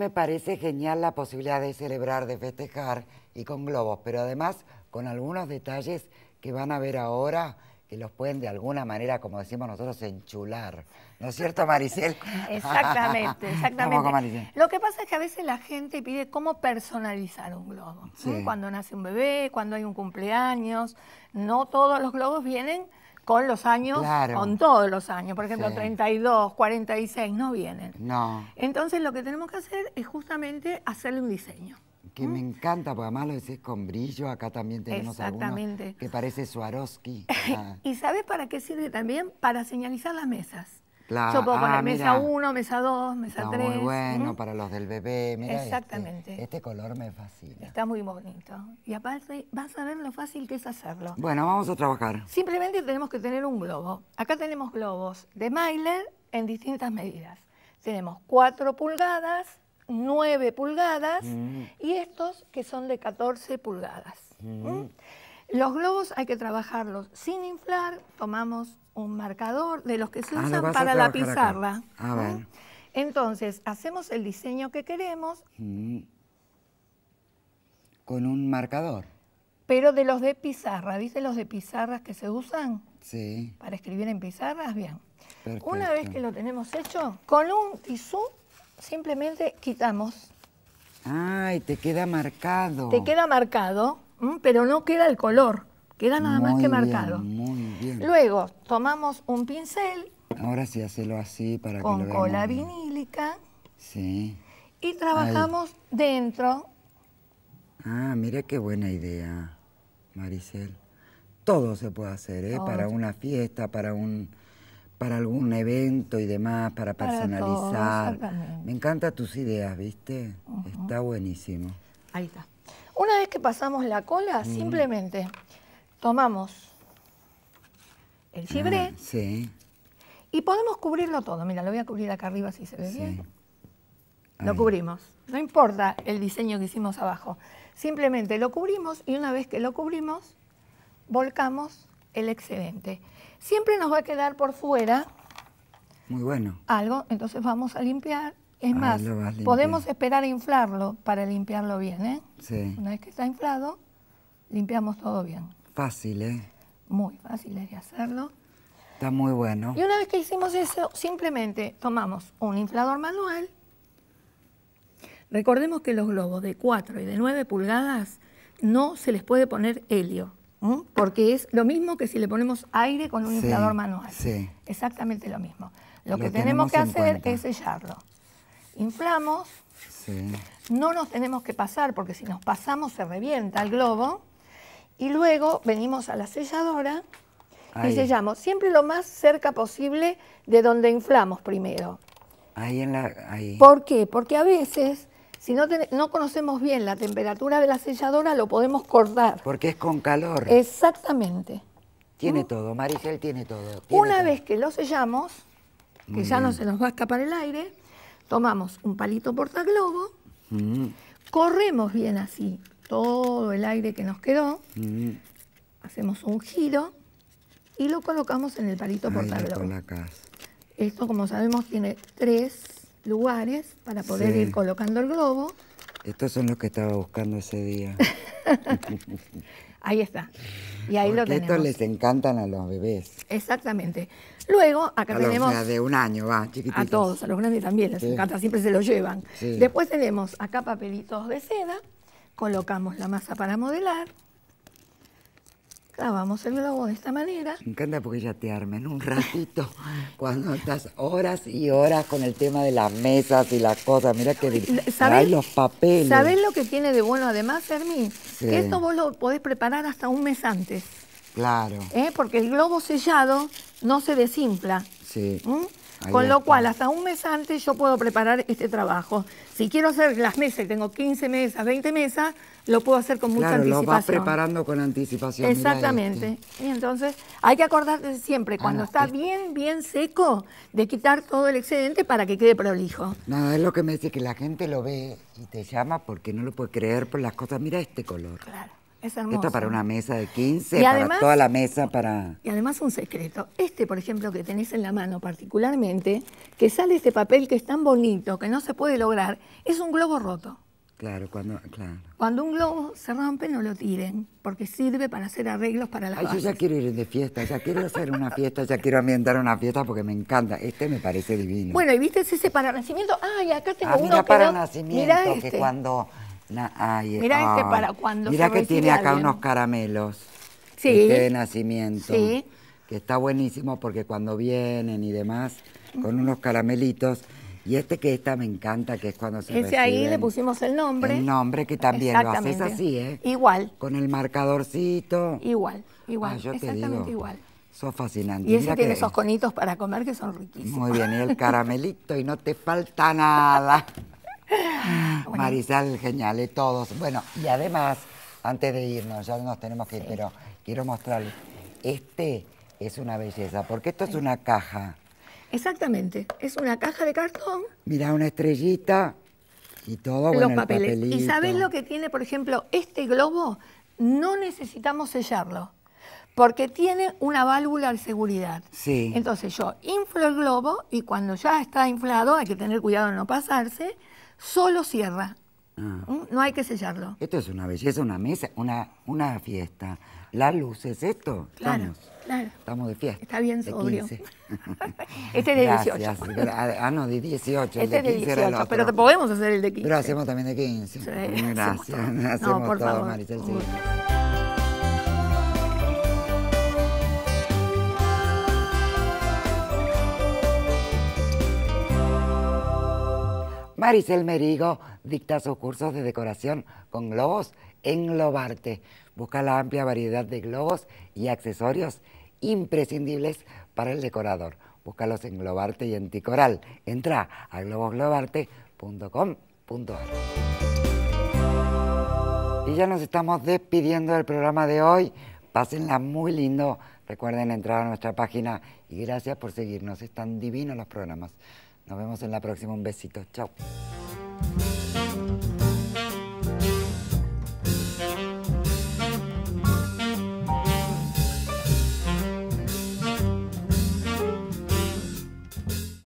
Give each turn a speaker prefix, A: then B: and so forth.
A: me parece genial la posibilidad de celebrar, de festejar y con globos, pero además con algunos detalles que van a ver ahora que los pueden de alguna manera, como decimos nosotros, enchular. ¿No es cierto, Maricel?
B: exactamente, exactamente. Lo que pasa es que a veces la gente pide cómo personalizar un globo. Cuando nace un bebé, cuando hay un cumpleaños, no todos los globos vienen con los años, con todos los años, por ejemplo, 32, 46, no vienen. No. Entonces lo que tenemos que hacer es justamente hacerle un diseño.
A: Que ¿Mm? me encanta, porque además lo decís con brillo, acá también tenemos algunos que parece Swarovski.
B: ¿Y sabes para qué sirve también? Para señalizar las mesas.
A: Yo puedo poner ah, mesa 1,
B: mesa 2, mesa 3. Muy bueno,
A: para los del bebé, mira. Este.
B: Exactamente.
A: Este, color me
B: fascina. Está muy bonito. Y aparte, vas a ver lo fácil que es hacerlo.
A: Bueno, vamos a trabajar.
B: Simplemente tenemos que tener un globo. Acá tenemos globos de Myler en distintas medidas. Tenemos 4 pulgadas, 9 pulgadas mm. y estos que son de 14 pulgadas. Los globos hay que trabajarlos sin inflar, tomamos un marcador de los que se ah, usan para la pizarra. Ah, bueno. Entonces, hacemos el diseño que queremos.
A: Mm. Con un marcador.
B: Pero de los de pizarra, ¿viste los de pizarras que se usan? Para escribir en pizarras, bien. Una vez que lo tenemos hecho, con un tisú simplemente quitamos.
A: Ay, te queda marcado. Te queda
B: marcado. Mm, pero no queda el color, queda nada más que marcado.
A: Muy bien.
B: Luego tomamos un pincel.
A: Ahora sí, hacelo así para con que lo cola
B: vinílica.
A: Sí.
B: Y trabajamos dentro.
A: Ah, mira qué buena idea, Maricel. Todo se puede hacer, ¿eh? Para una fiesta, para un para algún evento y demás, para personalizar. Me encantan tus ideas, ¿viste? Está buenísimo. Ahí
B: está. Una vez que pasamos la cola, simplemente tomamos el gibré ah, y podemos cubrirlo todo. Mira, lo voy a cubrir acá arriba si se ve bien. Lo cubrimos. No importa el diseño que hicimos abajo. Simplemente lo cubrimos y una vez que lo cubrimos, volcamos el excedente. Siempre nos va a quedar por fuera. Algo, entonces vamos a limpiar es ah, más, podemos esperar a inflarlo para limpiarlo bien, ¿eh? Sí. Una vez que está inflado, limpiamos todo bien.
A: Fácil, ¿eh?
B: Muy fácil de hacerlo.
A: Está muy bueno. Y
B: una vez que hicimos eso, simplemente tomamos un inflador manual. Recordemos que los globos de 4 y de 9 pulgadas no se les puede poner helio, porque es lo mismo que si le ponemos aire con un inflador manual. Sí. Exactamente lo mismo. Lo, que tenemos, que hacer es sellarlo inflamos. No nos tenemos que pasar porque si nos pasamos se revienta el globo. Y luego venimos a la selladora y sellamos siempre lo más cerca posible de donde inflamos primero.
A: Ahí en la, ahí.
B: ¿Por qué? Porque a veces, si no, conocemos bien la temperatura de la selladora, lo podemos cortar.
A: Porque es con calor.
B: Exactamente.
A: Tiene mm. todo, Marigel tiene todo.
B: Una vez que lo sellamos, que ya no se nos va a escapar el aire, tomamos un palito portaglobo, mm. corremos bien así todo el aire que nos quedó, mm. hacemos un giro y lo colocamos en el palito portaglobo. Esto, como sabemos, tiene tres lugares para poder ir colocando el globo.
A: Estos son los que estaba buscando ese día.
B: ahí está. Y ahí Estos les
A: encantan a los bebés.
B: Exactamente. Luego, acá a tenemos.
A: de un año, va, chiquititos. A todos, a los grandes también, les encanta, siempre se lo llevan. Después
B: tenemos acá papelitos de seda, colocamos la masa para modelar, clavamos el globo de esta manera.
A: Me encanta porque ya te armen un ratito cuando estás horas y horas con el tema de las mesas y las cosas. Mira que hay los papeles. ¿Sabés
B: lo que tiene de bueno además, Fermín? Que esto vos lo podés preparar hasta un mes antes. Claro. ¿Eh? Porque el globo sellado no se desinfla. Sí. ¿Mm? Con lo cual, hasta un mes antes yo puedo preparar este trabajo. Si quiero hacer las mesas, tengo 15 mesas, 20 mesas, lo puedo hacer con mucha anticipación. Lo vas preparando
A: con anticipación. Exactamente.
B: Y entonces hay que acordarse siempre, ah, cuando está bien, bien seco, de quitar todo el excedente para que quede prolijo.
A: Nada, es lo que me dice que la gente lo ve y te llama porque no lo puede creer por las cosas. Mira este color. Claro.
B: Es Esto para una
A: mesa de 15, para toda la mesa, para...
B: Y además un secreto. Este, por ejemplo, que tenés en la mano particularmente, que sale este papel que es tan bonito, que no se puede lograr, es un globo roto.
A: Claro, cuando, claro.
B: Cuando un globo se rompe, no lo tiren, porque sirve para hacer arreglos para la Ay, yo ya
A: quiero ir de fiesta, ya quiero hacer una fiesta, ya quiero ambientar una fiesta porque me encanta. Este me parece divino. Bueno,
B: y viste ese para nacimiento. Ay, acá tengo ah, uno para nacimiento, este.
A: cuando Na, este para cuando Mira que tiene acá unos caramelos. Sí. de nacimiento. Sí. Que está buenísimo porque cuando vienen y demás, con unos caramelitos. Y este que está me encanta, que es cuando se Ese ahí le
B: pusimos el nombre. El
A: nombre que también lo haces así, ¿eh? Igual. Con el marcadorcito.
B: Igual, igual. Ah, exactamente igual.
A: Son fascinantes. Y ese tiene esos
B: conitos para comer que son riquísimos. Muy
A: bien, y el caramelito y no te falta nada. Ah, Marisal, genial, eh, todos. Bueno, y además, antes de irnos, ya nos tenemos que ir, pero quiero mostrarles. Este es una belleza, porque esto es una caja.
B: Exactamente, es una caja de cartón.
A: Mira una estrellita y todo. Los papeles. ¿Y sabes
B: lo que tiene, por ejemplo, este globo? No necesitamos sellarlo, porque tiene una válvula de seguridad. Sí. Entonces yo inflo el globo y cuando ya está inflado, hay que tener cuidado de no pasarse, Solo cierra. Ah. Mm, no hay que sellarlo.
A: Esto es una belleza, una mesa, una, una fiesta. luz, ¿es esto. Claro, Estamos. claro. Estamos de fiesta. Está bien de sobrio. 15. este es de 18. ah, no, de 18. Este el de 15 es de 18, pero te podemos hacer el de 15. Pero hacemos también de 15. Sí, Gracias. Hacemos, no, por todo, Maricel, sí. Marisel Merigo dicta sus cursos de decoración con globos en Globarte. Busca la amplia variedad de globos y accesorios imprescindibles para el decorador. Búscalos en Globarte y en Ticoral. Entra a globosglobarte.com.ar. Y ya nos estamos despidiendo del programa de hoy. Pásenla muy lindo. Recuerden entrar a nuestra página y gracias por seguirnos. Están divinos los programas. Nos vemos en la próxima. Un besito. Chao.